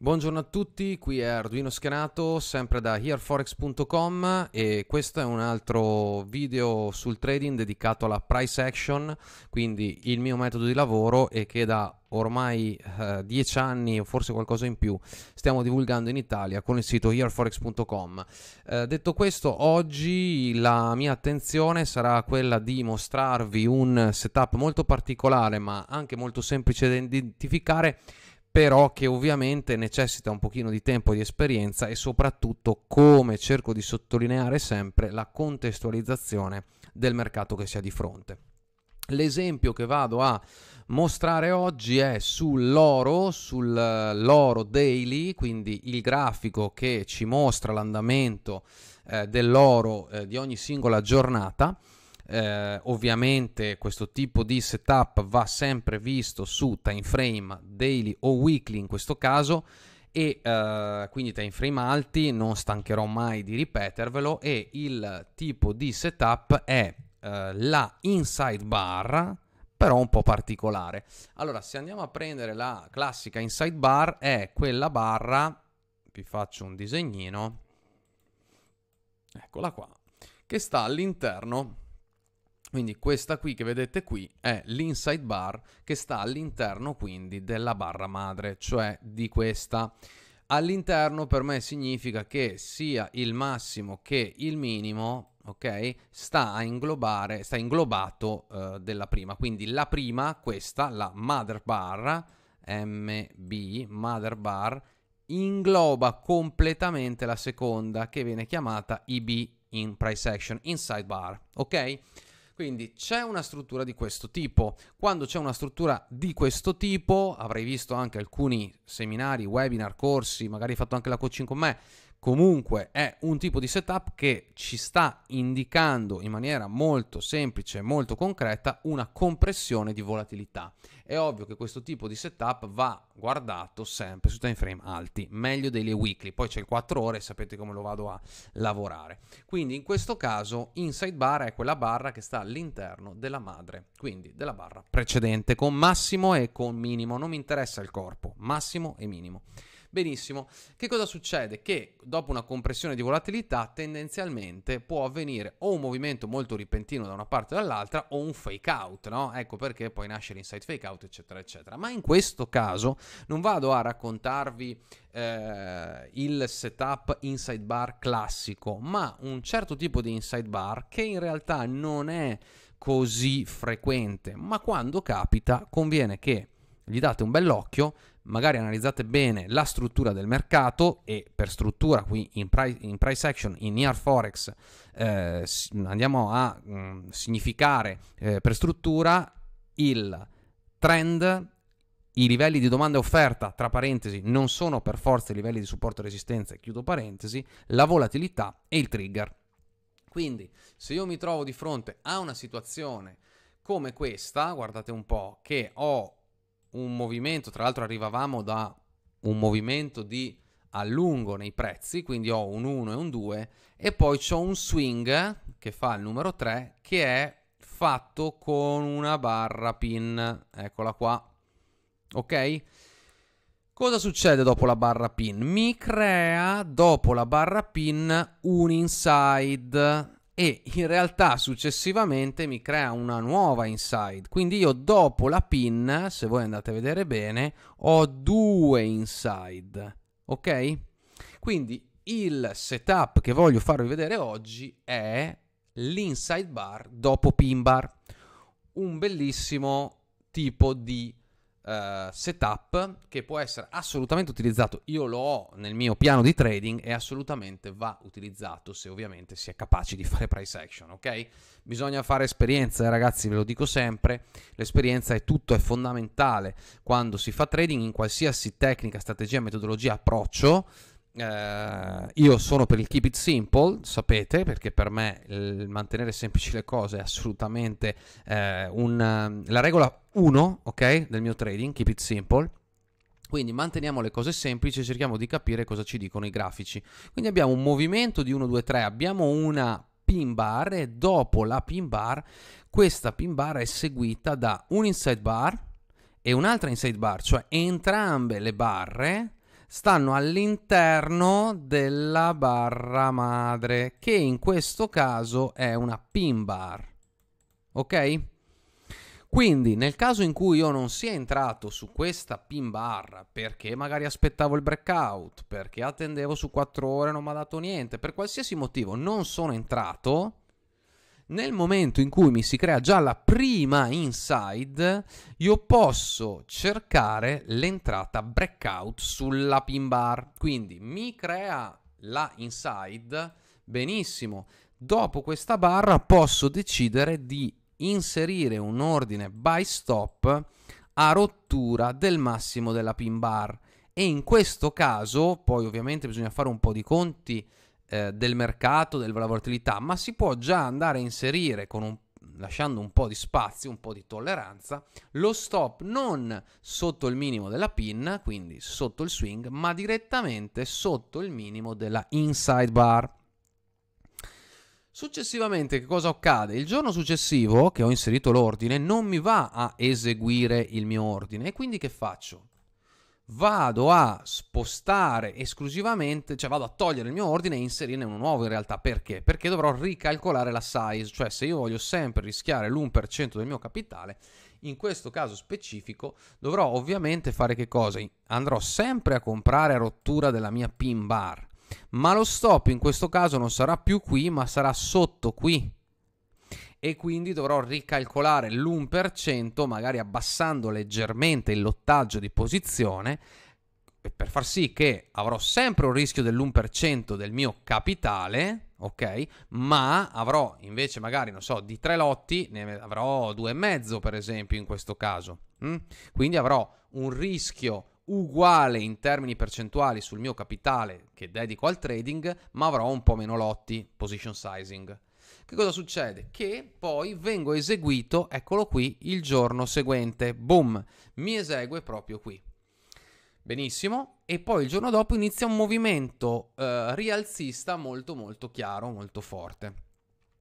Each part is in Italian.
Buongiorno a tutti, qui è Arduino Schenato, sempre da hereforex.com e questo è un altro video sul trading dedicato alla price action, quindi il mio metodo di lavoro e che da ormai 10 eh, anni o forse qualcosa in più stiamo divulgando in Italia con il sito hereforex.com. Eh, detto questo, oggi la mia attenzione sarà quella di mostrarvi un setup molto particolare ma anche molto semplice da identificare però che ovviamente necessita un pochino di tempo e di esperienza e soprattutto, come cerco di sottolineare sempre, la contestualizzazione del mercato che si ha di fronte. L'esempio che vado a mostrare oggi è sull'oro, sull'oro eh, daily, quindi il grafico che ci mostra l'andamento eh, dell'oro eh, di ogni singola giornata eh, ovviamente questo tipo di setup va sempre visto su time frame daily o weekly in questo caso e eh, quindi time frame alti non stancherò mai di ripetervelo e il tipo di setup è eh, la inside bar però un po' particolare allora se andiamo a prendere la classica inside bar è quella barra vi faccio un disegnino eccola qua che sta all'interno quindi questa qui che vedete qui è l'inside bar che sta all'interno quindi della barra madre, cioè di questa. All'interno per me significa che sia il massimo che il minimo, ok, sta a inglobare, sta inglobato eh, della prima. Quindi la prima, questa, la mother bar, MB, mother bar, ingloba completamente la seconda che viene chiamata IB in price action, inside bar, ok? Quindi c'è una struttura di questo tipo. Quando c'è una struttura di questo tipo, avrei visto anche alcuni seminari, webinar, corsi, magari fatto anche la coaching con me, comunque è un tipo di setup che ci sta indicando in maniera molto semplice e molto concreta una compressione di volatilità. È ovvio che questo tipo di setup va guardato sempre su time frame alti, meglio delle weekly, poi c'è il 4 ore, sapete come lo vado a lavorare. Quindi in questo caso inside bar è quella barra che sta all'interno della madre, quindi della barra precedente con massimo e con minimo, non mi interessa il corpo, massimo e minimo. Benissimo, che cosa succede? Che dopo una compressione di volatilità tendenzialmente può avvenire o un movimento molto ripentino da una parte o dall'altra o un fake out, no? Ecco perché poi nasce l'insight fake out, eccetera, eccetera. Ma in questo caso non vado a raccontarvi eh, il setup inside bar classico, ma un certo tipo di inside bar che in realtà non è così frequente, ma quando capita conviene che gli date un bell'occhio magari analizzate bene la struttura del mercato e per struttura qui in price, in price action, in year forex eh, andiamo a mh, mm, significare eh, per struttura il trend i livelli di domanda e offerta, tra parentesi, non sono per forza i livelli di supporto e resistenza, chiudo parentesi, la volatilità e il trigger. Quindi, se io mi trovo di fronte a una situazione come questa, guardate un po', che ho un movimento, tra l'altro arrivavamo da un movimento di a lungo nei prezzi, quindi ho un 1 e un 2 e poi ho un swing che fa il numero 3 che è fatto con una barra pin, eccola qua. Ok? Cosa succede dopo la barra pin? Mi crea dopo la barra pin un inside e in realtà successivamente mi crea una nuova inside. Quindi io dopo la pin, se voi andate a vedere bene, ho due inside, ok? Quindi il setup che voglio farvi vedere oggi è l'inside bar dopo pin bar, un bellissimo tipo di uh, setup che può essere assolutamente utilizzato. Io lo ho nel mio piano di trading e assolutamente va utilizzato se ovviamente si è capaci di fare price action, ok? Bisogna fare esperienza, eh, ragazzi, ve lo dico sempre, l'esperienza è tutto, è fondamentale quando si fa trading in qualsiasi tecnica, strategia, metodologia, approccio eh, io sono per il keep it simple, sapete, perché per me il mantenere semplici le cose è assolutamente eh, una, eh, la regola 1 okay, del mio trading, keep it simple. Quindi manteniamo le cose semplici e cerchiamo di capire cosa ci dicono i grafici. Quindi abbiamo un movimento di 1, 2, 3, abbiamo una pin bar e dopo la pin bar questa pin bar è seguita da un inside bar e un'altra inside bar, cioè entrambe le barre stanno all'interno della barra madre, che in questo caso è una pin bar. Ok? Quindi nel caso in cui io non sia entrato su questa pin bar perché magari aspettavo il breakout, perché attendevo su 4 ore e non mi ha dato niente, per qualsiasi motivo non sono entrato, nel momento in cui mi si crea già la prima inside, io posso cercare l'entrata breakout sulla pin bar. Quindi mi crea la inside, benissimo. Dopo questa barra posso decidere di inserire un ordine buy stop a rottura del massimo della pin bar. E in questo caso, poi ovviamente bisogna fare un po' di conti eh, del mercato, della volatilità, ma si può già andare a inserire con un lasciando un po' di spazio, un po' di tolleranza, lo stop non sotto il minimo della pin, quindi sotto il swing, ma direttamente sotto il minimo della inside bar. Successivamente che cosa accade? Il giorno successivo che ho inserito l'ordine non mi va a eseguire il mio ordine e quindi che faccio? vado a spostare esclusivamente, cioè vado a togliere il mio ordine e inserirne uno nuovo in realtà. Perché? Perché dovrò ricalcolare la size, cioè se io voglio sempre rischiare l'1% del mio capitale, in questo caso specifico dovrò ovviamente fare che cosa? Andrò sempre a comprare a rottura della mia pin bar, ma lo stop in questo caso non sarà più qui, ma sarà sotto qui e quindi dovrò ricalcolare l'1%, magari abbassando leggermente il lottaggio di posizione per far sì che avrò sempre un rischio dell'1% del mio capitale, ok? Ma avrò invece magari, non so, di tre lotti, ne avrò due e mezzo per esempio in questo caso. Mm? Quindi avrò un rischio uguale in termini percentuali sul mio capitale che dedico al trading, ma avrò un po' meno lotti, position sizing. Che cosa succede? Che poi vengo eseguito, eccolo qui, il giorno seguente. Boom, mi esegue proprio qui. Benissimo, e poi il giorno dopo inizia un movimento eh, rialzista molto molto chiaro, molto forte.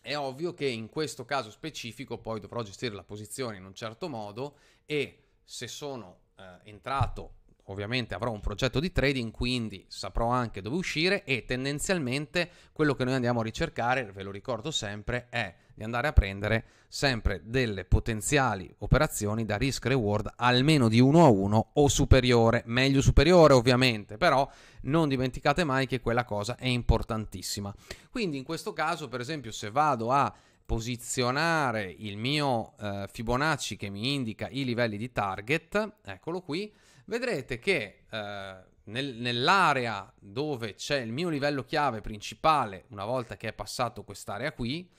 È ovvio che in questo caso specifico poi dovrò gestire la posizione in un certo modo e se sono eh, entrato ovviamente avrò un progetto di trading, quindi saprò anche dove uscire e tendenzialmente quello che noi andiamo a ricercare, ve lo ricordo sempre, è di andare a prendere sempre delle potenziali operazioni da risk reward almeno di 1 a 1 o superiore, meglio superiore ovviamente, però non dimenticate mai che quella cosa è importantissima. Quindi in questo caso, per esempio, se vado a posizionare il mio eh, Fibonacci che mi indica i livelli di target, eccolo qui, vedrete che eh, nel, nell'area dove c'è il mio livello chiave principale, una volta che è passato quest'area qui,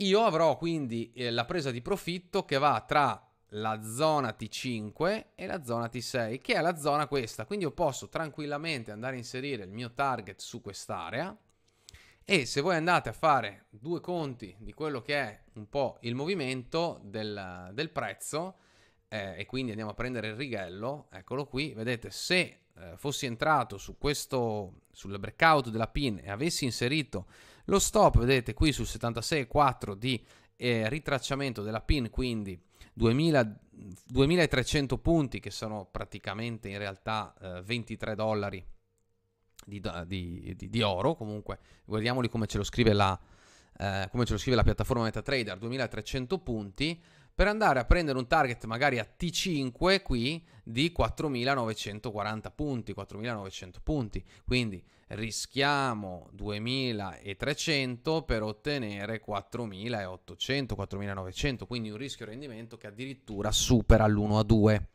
io avrò quindi eh, la presa di profitto che va tra la zona T5 e la zona T6, che è la zona questa. Quindi io posso tranquillamente andare a inserire il mio target su quest'area e se voi andate a fare due conti di quello che è un po' il movimento del, del prezzo, eh, e quindi andiamo a prendere il righello, eccolo qui, vedete se eh, fossi entrato su questo, sul breakout della pin e avessi inserito lo stop, vedete qui sul 76,4 di eh, ritracciamento della pin, quindi 2000, 2300 punti che sono praticamente in realtà 23 eh, dollari di, di, di, di, oro, comunque guardiamoli come ce lo scrive la, eh, come ce lo scrive la piattaforma MetaTrader, 2300 punti, per andare a prendere un target magari a T5 qui di 4.940 punti, 4.900 punti. Quindi rischiamo 2.300 per ottenere 4.800, 4.900, quindi un rischio rendimento che addirittura supera l'1 a 2.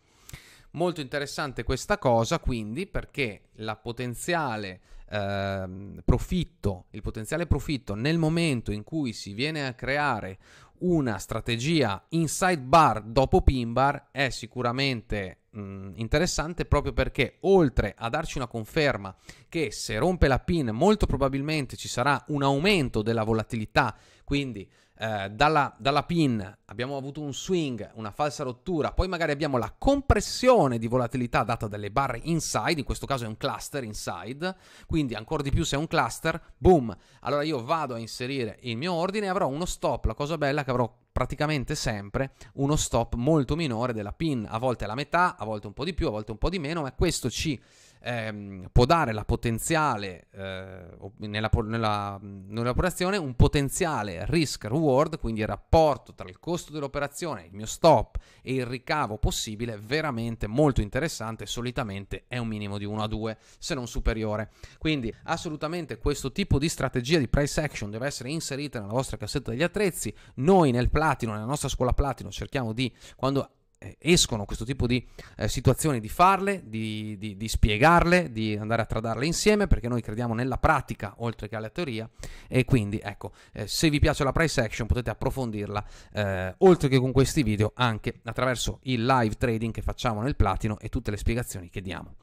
Molto interessante questa cosa quindi perché la potenziale eh, profitto, il potenziale profitto nel momento in cui si viene a creare una strategia inside bar dopo pin bar è sicuramente mh, interessante proprio perché oltre a darci una conferma che se rompe la pin molto probabilmente ci sarà un aumento della volatilità, quindi eh, dalla, dalla, pin abbiamo avuto un swing, una falsa rottura, poi magari abbiamo la compressione di volatilità data dalle barre inside, in questo caso è un cluster inside, quindi ancora di più se è un cluster, boom, allora io vado a inserire il mio ordine e avrò uno stop, la cosa bella è che avrò praticamente sempre uno stop molto minore della pin, a volte la metà, a volte un po' di più, a volte un po' di meno, ma questo ci ehm, può dare la potenziale, eh, nella, nella, mm, nell'operazione, un potenziale risk-reward, quindi il rapporto tra il costo dell'operazione, il mio stop e il ricavo possibile, veramente molto interessante, solitamente è un minimo di 1 a 2, se non superiore. Quindi assolutamente questo tipo di strategia di price action deve essere inserita nella vostra cassetta degli attrezzi. Noi nel Platino, nella nostra scuola Platino, cerchiamo di, quando eh, escono questo tipo di eh, situazioni, di farle, di, di, di, spiegarle, di andare a tradarle insieme, perché noi crediamo nella pratica oltre che alla teoria. E quindi, ecco, eh, se vi piace la price action potete approfondirla, eh, oltre che con questi video, anche attraverso il live trading che facciamo nel platino e tutte le spiegazioni che diamo.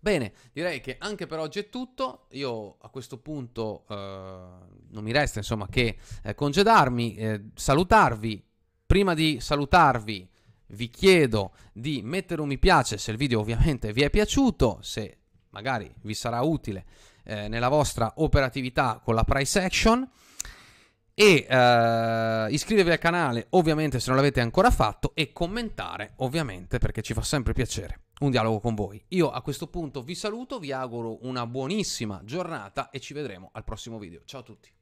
Bene, direi che anche per oggi è tutto. Io a questo punto eh, non mi resta insomma che eh, congedarmi, eh, salutarvi. Prima di salutarvi, vi chiedo di mettere un mi piace se il video ovviamente vi è piaciuto, se magari vi sarà utile eh, nella vostra operatività con la price action e eh, iscrivervi al canale ovviamente se non l'avete ancora fatto e commentare ovviamente perché ci fa sempre piacere un dialogo con voi. Io a questo punto vi saluto, vi auguro una buonissima giornata e ci vedremo al prossimo video. Ciao a tutti.